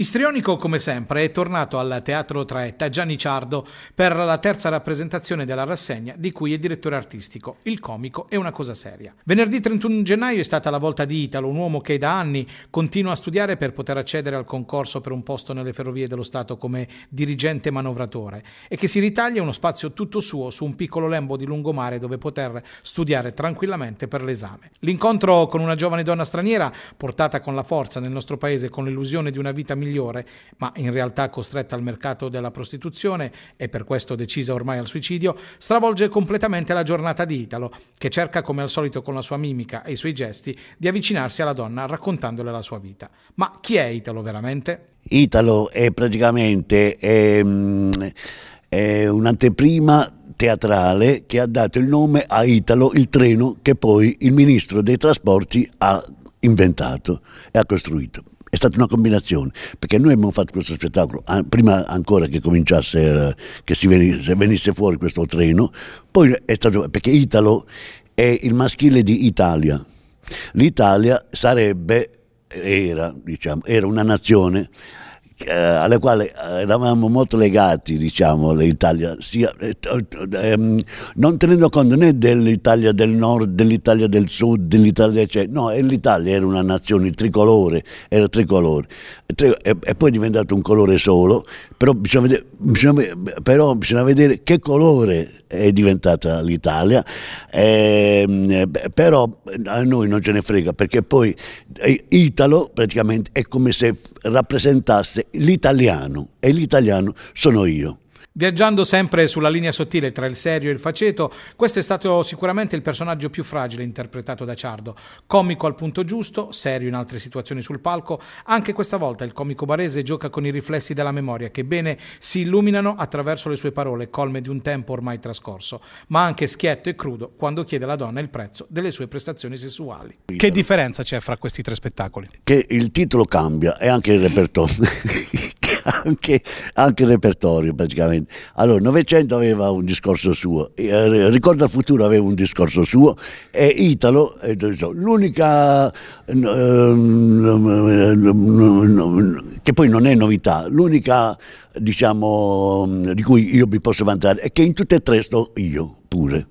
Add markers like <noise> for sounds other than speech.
Istrionico come sempre è tornato al Teatro Traetta Gianni Ciardo per la terza rappresentazione della rassegna di cui è direttore artistico. Il comico è una cosa seria. Venerdì 31 gennaio è stata la volta di Italo, un uomo che da anni continua a studiare per poter accedere al concorso per un posto nelle ferrovie dello Stato come dirigente manovratore e che si ritaglia uno spazio tutto suo su un piccolo lembo di lungomare dove poter studiare tranquillamente per l'esame. L'incontro con una giovane donna straniera, portata con la forza nel nostro paese con l'illusione di una vita migliore migliore, ma in realtà costretta al mercato della prostituzione e per questo decisa ormai al suicidio, stravolge completamente la giornata di Italo, che cerca come al solito con la sua mimica e i suoi gesti di avvicinarsi alla donna raccontandole la sua vita. Ma chi è Italo veramente? Italo è praticamente è, ehm, è un'anteprima teatrale che ha dato il nome a Italo il treno che poi il ministro dei trasporti ha inventato e ha costruito è stata una combinazione, perché noi abbiamo fatto questo spettacolo an prima ancora che cominciasse, eh, che venisse, venisse, fuori questo treno, poi è stato, perché Italo è il maschile di Italia, l'Italia sarebbe, era, diciamo, era una nazione eh, alle quali eh, eravamo molto legati, diciamo, l'Italia, sia, eh, ehm, non tenendo conto né dell'Italia del nord, dell'Italia del sud, dell'Italia del cioè, centro, no, l'Italia era una nazione tricolore, era tricolore, e, e poi è diventato un colore solo, però bisogna vedere, bisogna, però bisogna vedere che colore è diventata l'Italia, ehm, eh, però a noi non ce ne frega perché poi Italo praticamente è come se rappresentasse l'italiano e l'italiano sono io. Viaggiando sempre sulla linea sottile tra il serio e il faceto, questo è stato sicuramente il personaggio più fragile interpretato da Ciardo. Comico al punto giusto, serio in altre situazioni sul palco, anche questa volta il comico barese gioca con i riflessi della memoria che bene si illuminano attraverso le sue parole, colme di un tempo ormai trascorso, ma anche schietto e crudo quando chiede alla donna il prezzo delle sue prestazioni sessuali. Che differenza c'è fra questi tre spettacoli? Che il titolo cambia e anche il repertorio. <laughs> <laughs> anche, anche il repertorio praticamente. Allora, Novecento aveva un discorso suo, eh, Ricorda il futuro aveva un discorso suo e Italo, eh, l'unica ehm, che poi non è novità, l'unica diciamo di cui io mi posso vantare è che in tutte e tre sto io pure.